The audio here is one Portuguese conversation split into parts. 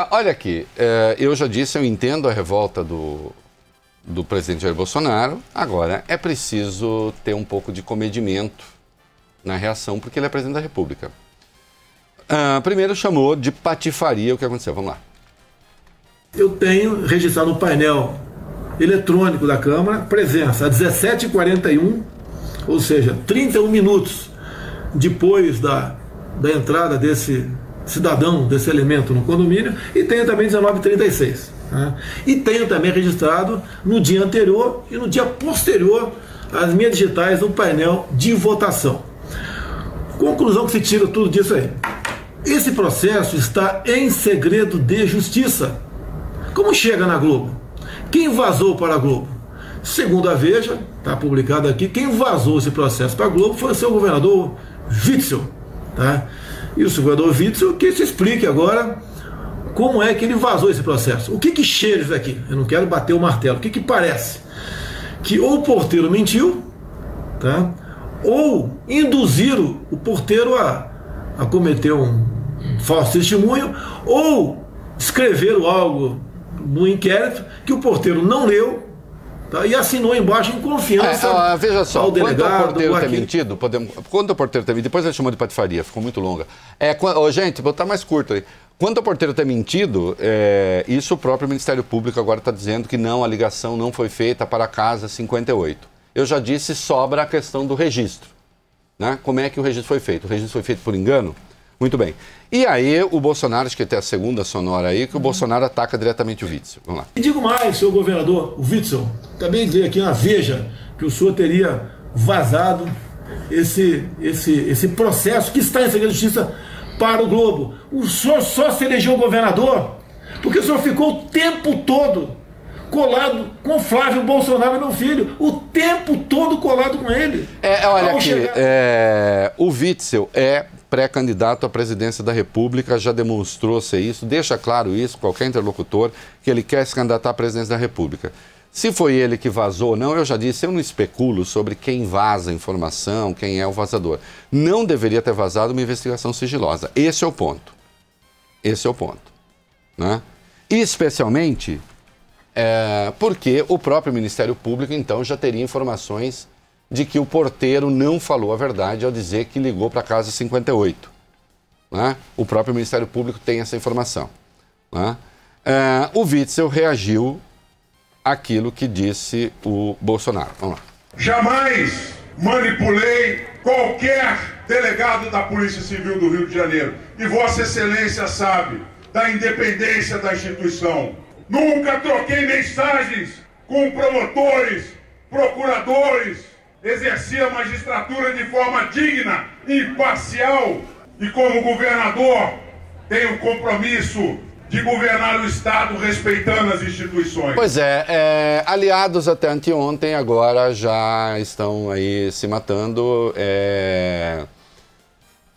Ah, olha aqui, eh, eu já disse, eu entendo a revolta do, do presidente Jair Bolsonaro. Agora, é preciso ter um pouco de comedimento na reação, porque ele é presidente da República. Ah, primeiro, chamou de patifaria o que aconteceu. Vamos lá. Eu tenho registrado no painel eletrônico da Câmara presença a 17h41, ou seja, 31 minutos depois da, da entrada desse cidadão desse elemento no condomínio, e tenho também 1936. Né? E tenho também registrado no dia anterior e no dia posterior as minhas digitais no painel de votação. Conclusão que se tira tudo disso aí. Esse processo está em segredo de justiça. Como chega na Globo? Quem vazou para a Globo? Segundo a Veja, está publicado aqui, quem vazou esse processo para a Globo foi o seu governador Witzel. Tá? E o Salvador Witzel que se explique agora como é que ele vazou esse processo. O que que cheira isso aqui? Eu não quero bater o martelo. O que que parece? Que ou o porteiro mentiu, tá? ou induziram o porteiro a, a cometer um falso testemunho, ou escreveram algo no inquérito que o porteiro não leu Tá? E assinou embaixo em confiança. Ah, ah, veja só, ao delegado, quando o porteiro ter mentido, podemos, quando o porteiro tem mentido, depois ele chamou de patifaria, ficou muito longa. É, quando, oh, gente, botar tá mais curto aí. Quanto ao porteiro ter mentido, é, isso o próprio Ministério Público agora está dizendo que não, a ligação não foi feita para a Casa 58. Eu já disse, sobra a questão do registro. Né? Como é que o registro foi feito? O registro foi feito por engano? Muito bem. E aí, o Bolsonaro, acho que até a segunda sonora aí, que o Bolsonaro ataca diretamente o Witzel. Vamos lá. E digo mais, senhor governador, o Witzel, também veio aqui uma Veja que o senhor teria vazado esse, esse, esse processo que está em segredo de justiça para o Globo. O senhor só se elegeu governador porque o senhor ficou o tempo todo colado com Flávio Bolsonaro, meu filho, o tempo todo colado com ele. É, olha aqui, chegar... é, o Witzel é pré-candidato à presidência da República já demonstrou ser isso, deixa claro isso, qualquer interlocutor, que ele quer se candidatar à presidência da República. Se foi ele que vazou ou não, eu já disse, eu não especulo sobre quem vaza a informação, quem é o vazador. Não deveria ter vazado uma investigação sigilosa. Esse é o ponto. Esse é o ponto. Né? Especialmente é, porque o próprio Ministério Público, então, já teria informações de que o porteiro não falou a verdade ao dizer que ligou para a casa 58. Né? O próprio Ministério Público tem essa informação. Né? É, o Witzel reagiu àquilo que disse o Bolsonaro. Vamos lá. Jamais manipulei qualquer delegado da Polícia Civil do Rio de Janeiro. E Vossa Excelência sabe da independência da instituição. Nunca troquei mensagens com promotores, procuradores, exercia a magistratura de forma digna, imparcial e como governador tenho o compromisso de governar o Estado respeitando as instituições. Pois é, é, aliados até anteontem agora já estão aí se matando. É,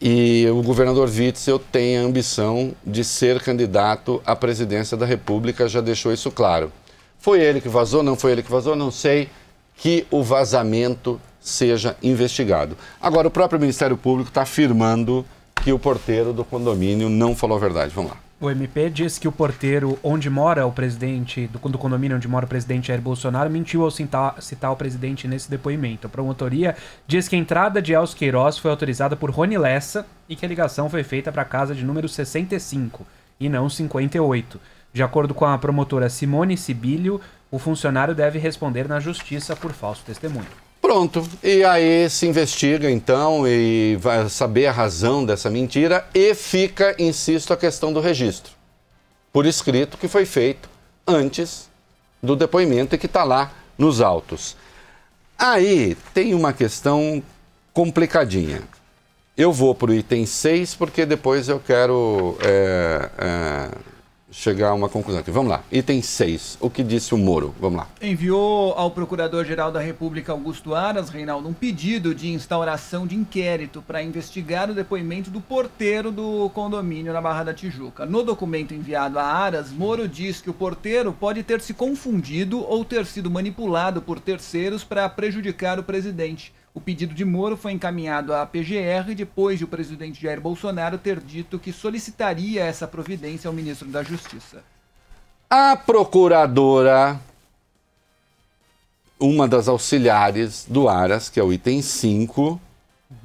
e o governador Witzel tem a ambição de ser candidato à presidência da República, já deixou isso claro. Foi ele que vazou, não foi ele que vazou, não sei que o vazamento seja investigado. Agora, o próprio Ministério Público está afirmando que o porteiro do condomínio não falou a verdade. Vamos lá. O MP diz que o porteiro onde mora o presidente, do, do condomínio onde mora o presidente Jair Bolsonaro, mentiu ao citar, citar, o presidente nesse depoimento. A promotoria diz que a entrada de Elcio Queiroz foi autorizada por Rony Lessa e que a ligação foi feita para a casa de número 65 e não 58. De acordo com a promotora Simone Sibilio, o funcionário deve responder na justiça por falso testemunho. Pronto. E aí se investiga então e vai saber a razão dessa mentira e fica, insisto, a questão do registro. Por escrito que foi feito antes do depoimento e que está lá nos autos. Aí tem uma questão complicadinha. Eu vou para o item 6 porque depois eu quero. É, é chegar a uma conclusão aqui. Vamos lá. Item 6. O que disse o Moro? Vamos lá. Enviou ao Procurador-Geral da República, Augusto Aras, Reinaldo, um pedido de instauração de inquérito para investigar o depoimento do porteiro do condomínio na Barra da Tijuca. No documento enviado a Aras, Moro diz que o porteiro pode ter se confundido ou ter sido manipulado por terceiros para prejudicar o presidente. O pedido de Moro foi encaminhado à PGR depois de o presidente Jair Bolsonaro ter dito que solicitaria essa providência ao ministro da Justiça. A procuradora, uma das auxiliares do Aras, que é o item 5,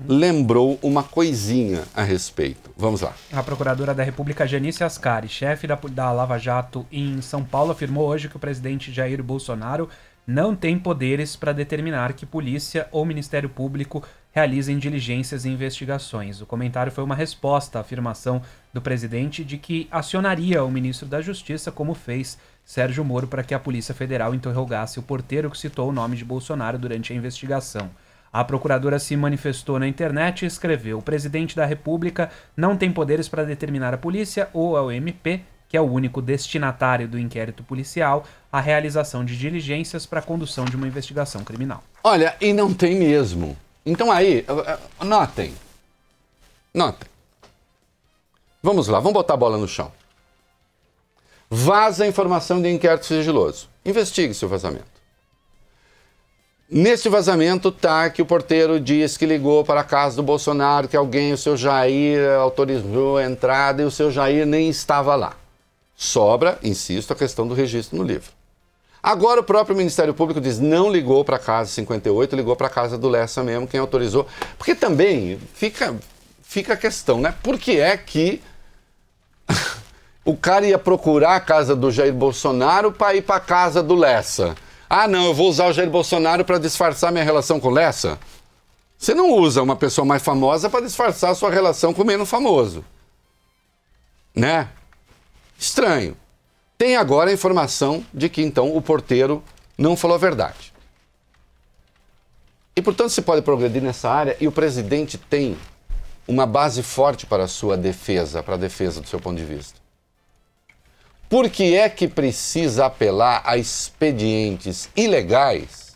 lembrou uma coisinha a respeito. Vamos lá. A procuradora da República, Janice Ascari, chefe da, da Lava Jato em São Paulo, afirmou hoje que o presidente Jair Bolsonaro não tem poderes para determinar que polícia ou Ministério Público realizem diligências e investigações. O comentário foi uma resposta à afirmação do presidente de que acionaria o ministro da Justiça, como fez Sérgio Moro, para que a Polícia Federal interrogasse o porteiro que citou o nome de Bolsonaro durante a investigação. A procuradora se manifestou na internet e escreveu: O presidente da República não tem poderes para determinar a polícia ou ao MP que é o único destinatário do inquérito policial, a realização de diligências para a condução de uma investigação criminal. Olha, e não tem mesmo. Então aí, notem. Notem. Vamos lá, vamos botar a bola no chão. Vaza a informação de inquérito sigiloso. investigue seu vazamento. Neste vazamento tá que o porteiro diz que ligou para a casa do Bolsonaro, que alguém, o seu Jair, autorizou a entrada e o seu Jair nem estava lá. Sobra, insisto, a questão do registro no livro. Agora o próprio Ministério Público diz não ligou para a Casa 58, ligou para a Casa do Lessa mesmo, quem autorizou. Porque também fica, fica a questão, né? Por que é que o cara ia procurar a casa do Jair Bolsonaro para ir para a casa do Lessa? Ah, não, eu vou usar o Jair Bolsonaro para disfarçar minha relação com o Lessa? Você não usa uma pessoa mais famosa para disfarçar sua relação com o menos famoso. Né? Estranho. Tem agora a informação de que então o porteiro não falou a verdade. E portanto se pode progredir nessa área e o presidente tem uma base forte para a sua defesa, para a defesa do seu ponto de vista. Por que é que precisa apelar a expedientes ilegais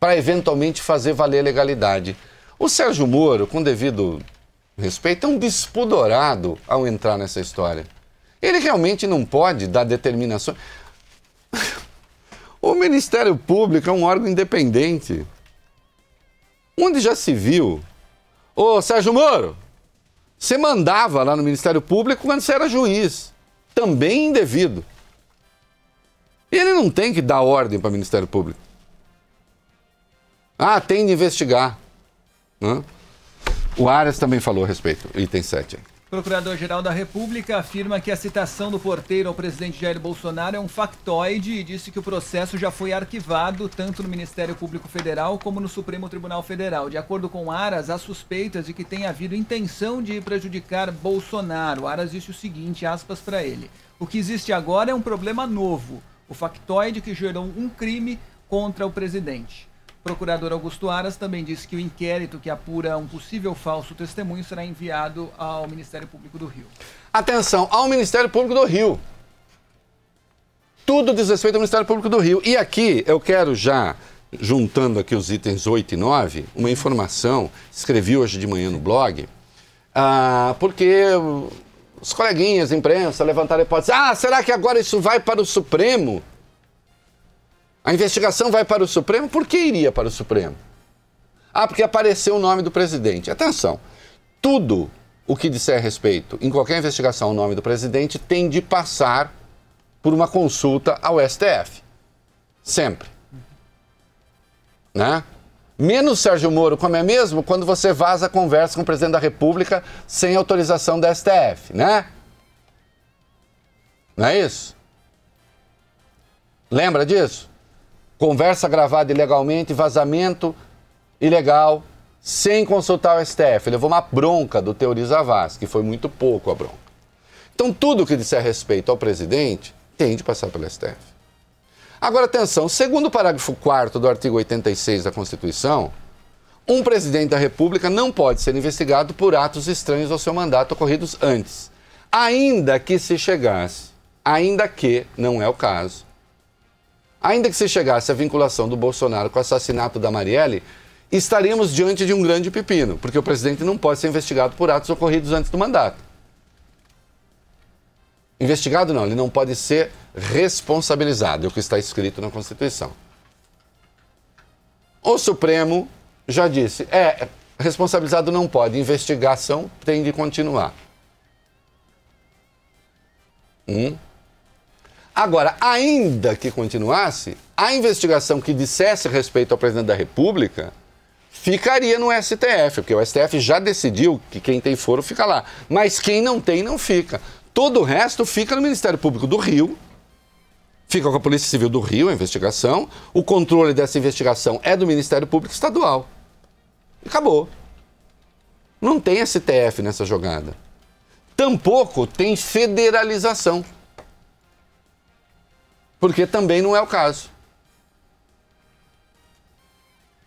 para eventualmente fazer valer a legalidade? O Sérgio Moro, com devido respeito, é um despudorado ao entrar nessa história. Ele realmente não pode dar determinações. O Ministério Público é um órgão independente. Onde já se viu? Ô, Sérgio Moro, você mandava lá no Ministério Público quando você era juiz. Também indevido. E ele não tem que dar ordem para o Ministério Público. Ah, tem de investigar. Né? O Arias também falou a respeito, item 7. Procurador-Geral da República afirma que a citação do porteiro ao presidente Jair Bolsonaro é um factoide e disse que o processo já foi arquivado tanto no Ministério Público Federal como no Supremo Tribunal Federal. De acordo com Aras, há suspeitas de que tenha havido intenção de prejudicar Bolsonaro. Aras disse o seguinte, aspas para ele: "O que existe agora é um problema novo, o factoide que gerou um crime contra o presidente." Procurador Augusto Aras também disse que o inquérito que apura um possível falso testemunho será enviado ao Ministério Público do Rio. Atenção, ao Ministério Público do Rio. Tudo diz respeito ao Ministério Público do Rio. E aqui eu quero já, juntando aqui os itens 8 e 9, uma informação, escrevi hoje de manhã no blog, ah, porque os coleguinhas, imprensa, levantaram a hipótese, ah, será que agora isso vai para o Supremo? A investigação vai para o Supremo? Por que iria para o Supremo? Ah, porque apareceu o nome do presidente. Atenção, tudo o que disser a respeito, em qualquer investigação, o nome do presidente tem de passar por uma consulta ao STF. Sempre. Né? Menos Sérgio Moro, como é mesmo, quando você vaza a conversa com o presidente da República sem autorização da STF, né? Não é isso? Lembra disso? conversa gravada ilegalmente, vazamento ilegal, sem consultar o STF. levou uma bronca do Teori Zavascki. que foi muito pouco a bronca. Então, tudo que disser respeito ao presidente tem de passar pelo STF. Agora, atenção, segundo o parágrafo 4 do artigo 86 da Constituição, um presidente da República não pode ser investigado por atos estranhos ao seu mandato ocorridos antes, ainda que se chegasse, ainda que, não é o caso, Ainda que se chegasse à vinculação do Bolsonaro com o assassinato da Marielle, estaríamos diante de um grande pepino, porque o presidente não pode ser investigado por atos ocorridos antes do mandato. Investigado não, ele não pode ser responsabilizado, é o que está escrito na Constituição. O Supremo já disse, é, responsabilizado não pode, investigação tem de continuar. Um Agora, ainda que continuasse, a investigação que dissesse respeito ao presidente da República ficaria no STF, porque o STF já decidiu que quem tem foro fica lá. Mas quem não tem, não fica. Todo o resto fica no Ministério Público do Rio, fica com a Polícia Civil do Rio a investigação, o controle dessa investigação é do Ministério Público Estadual. Acabou. Não tem STF nessa jogada. Tampouco tem federalização. Porque também não é o caso.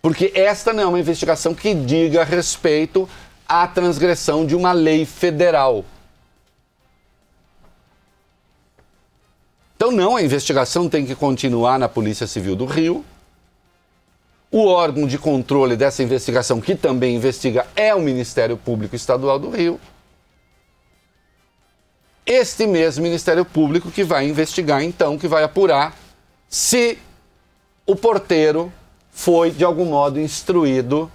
Porque esta não é uma investigação que diga respeito à transgressão de uma lei federal. Então, não, a investigação tem que continuar na Polícia Civil do Rio. O órgão de controle dessa investigação, que também investiga, é o Ministério Público Estadual do Rio este mesmo Ministério Público que vai investigar, então, que vai apurar se o porteiro foi, de algum modo, instruído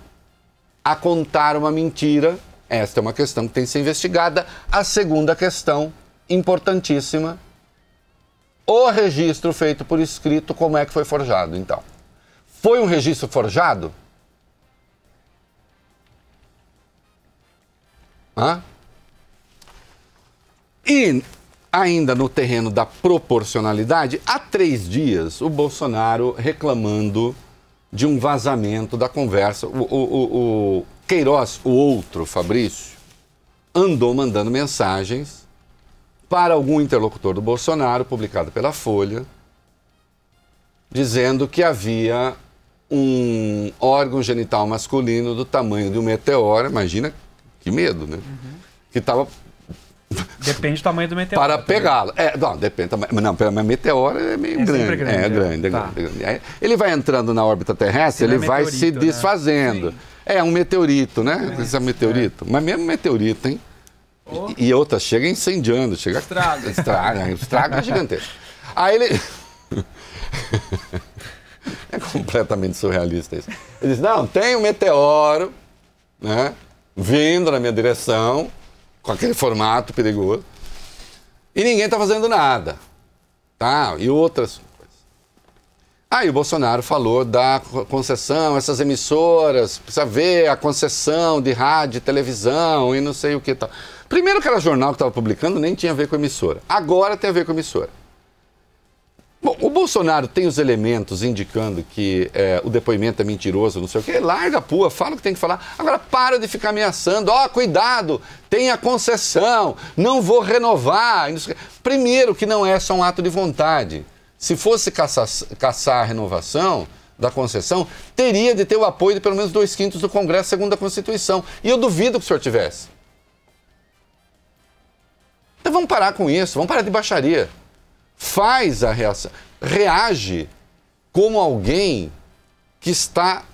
a contar uma mentira. Esta é uma questão que tem que ser investigada. A segunda questão, importantíssima, o registro feito por escrito, como é que foi forjado, então? Foi um registro forjado? Hã? E ainda no terreno da proporcionalidade, há três dias o Bolsonaro reclamando de um vazamento da conversa. O, o, o, o Queiroz, o outro Fabrício, andou mandando mensagens para algum interlocutor do Bolsonaro, publicado pela Folha, dizendo que havia um órgão genital masculino do tamanho de um meteoro, imagina que medo, né? Uhum. Que estava Depende do tamanho do meteoro. Para tá pegá-lo. É, não, depende mas não, Não, mas meteoro é meio é grande. grande. É, é grande, é tá. grande. É é, ele vai entrando na órbita terrestre, ele, é ele vai se né? desfazendo. Né? É um meteorito, né? É. é meteorito. Mas mesmo meteorito, hein? Oh. E, e outra, chega incendiando, chega. Estraga. Estraga, estraga gigantesco. Aí ele. é completamente surrealista isso. Ele diz: não, tem um meteoro, né? Vindo na minha direção com aquele formato perigoso. E ninguém está fazendo nada. Tá? E outras coisas. Aí o Bolsonaro falou da concessão, essas emissoras, precisa ver a concessão de rádio, televisão e não sei o que tal. Primeiro que era jornal que estava publicando, nem tinha a ver com emissora. Agora tem a ver com emissora. Bom, o Bolsonaro tem os elementos indicando que é, o depoimento é mentiroso, não sei o quê. Larga a pua, fala o que tem que falar. Agora para de ficar ameaçando. Ó, oh, cuidado, tenha concessão, não vou renovar. Primeiro que não é só um ato de vontade. Se fosse caçar, caçar a renovação da concessão, teria de ter o apoio de pelo menos dois quintos do Congresso, segundo a Constituição. E eu duvido que o senhor tivesse. Então vamos parar com isso, vamos parar de baixaria faz a reação, reage como alguém que está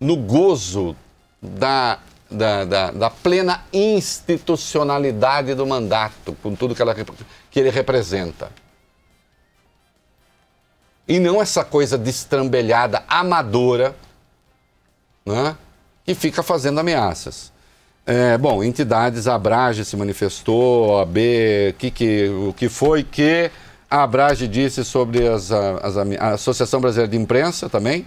no gozo da, da, da, da plena institucionalidade do mandato, com tudo que, ela, que ele representa. E não essa coisa destrambelhada, amadora, né, que fica fazendo ameaças. É, bom, entidades, a Abrage se manifestou, a B, que, que, o que foi que a Abrage disse sobre as, as, a Associação Brasileira de Imprensa também,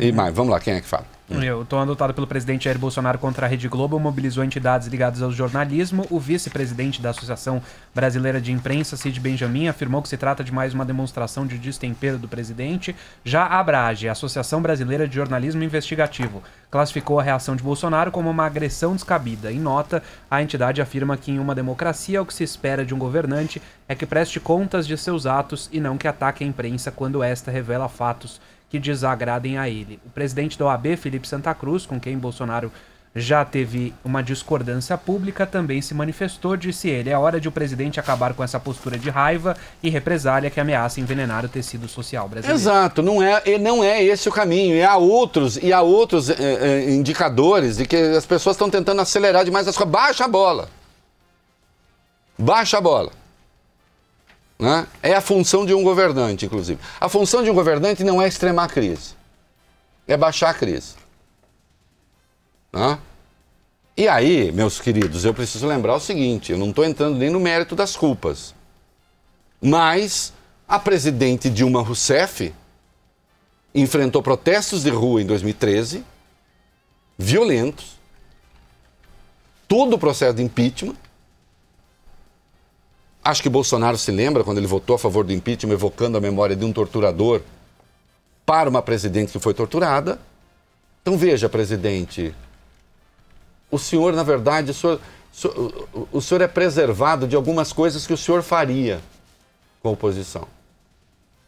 e mais, vamos lá, quem é que fala? Eu estou adotado pelo presidente Jair Bolsonaro contra a Rede Globo, mobilizou entidades ligadas ao jornalismo. O vice-presidente da Associação Brasileira de Imprensa, Cid Benjamin, afirmou que se trata de mais uma demonstração de destempero do presidente. Já a Abrage, a Associação Brasileira de Jornalismo Investigativo, classificou a reação de Bolsonaro como uma agressão descabida. Em nota, a entidade afirma que em uma democracia o que se espera de um governante é que preste contas de seus atos e não que ataque a imprensa quando esta revela fatos que desagradem a ele. O presidente da OAB, Felipe Santa Cruz, com quem Bolsonaro já teve uma discordância pública, também se manifestou, disse ele. É hora de o presidente acabar com essa postura de raiva e represália que ameaça envenenar o tecido social brasileiro. Exato, não é, não é esse o caminho. E há outros, e há outros é, é, indicadores de que as pessoas estão tentando acelerar demais as coisas. Baixa a bola. Baixa a bola. Né? É a função de um governante, inclusive. A função de um governante não é extremar a crise, é baixar a crise. Né? E aí, meus queridos, eu preciso lembrar o seguinte: eu não estou entrando nem no mérito das culpas, mas a presidente Dilma Rousseff enfrentou protestos de rua em 2013, violentos, todo o processo de impeachment Acho que Bolsonaro se lembra quando ele votou a favor do impeachment, evocando a memória de um torturador para uma presidente que foi torturada. Então veja, presidente, o senhor, na verdade, o senhor, o senhor é preservado de algumas coisas que o senhor faria com a oposição.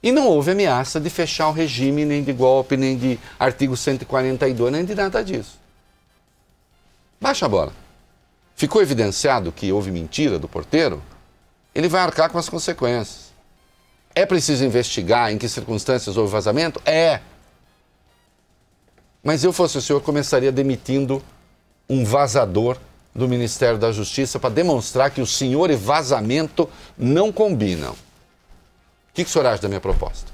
E não houve ameaça de fechar o regime, nem de golpe, nem de artigo 142, nem de nada disso. Baixa a bola. Ficou evidenciado que houve mentira do porteiro? ele vai arcar com as consequências. É preciso investigar em que circunstâncias houve vazamento? É. Mas eu fosse o senhor, começaria demitindo um vazador do Ministério da Justiça para demonstrar que o senhor e vazamento não combinam. O que, que o senhor acha da minha proposta?